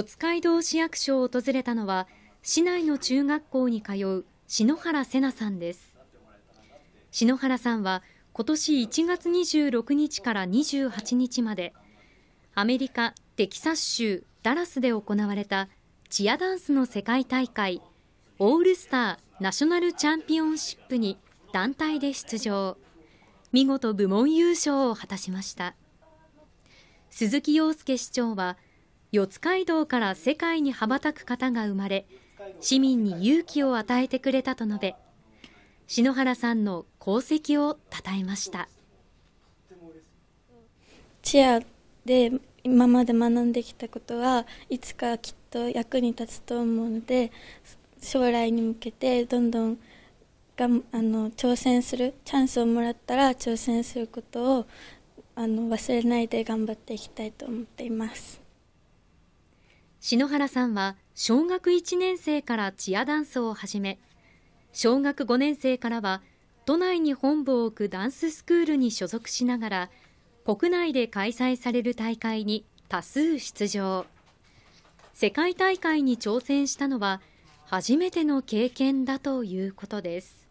四街道市役所を訪れたのは、市内の中学校に通う篠原瀬奈さんです。篠原さんは、今年1月26日から28日まで、アメリカ・テキサス州ダラスで行われたチアダンスの世界大会、オールスター・ナショナルチャンピオンシップに団体で出場。見事部門優勝を果たしました。鈴木陽介市長は、四街道から世界に羽ばたく方が生まれ市民に勇気を与えてくれたと述べ篠原さんの功績をたたえましたチアで今まで学んできたことはいつかきっと役に立つと思うので将来に向けてどんどんがあの挑戦するチャンスをもらったら挑戦することをあの忘れないで頑張っていきたいと思っています。篠原さんは小学1年生からチアダンスを始め小学5年生からは都内に本部を置くダンススクールに所属しながら国内で開催される大会に多数出場世界大会に挑戦したのは初めての経験だということです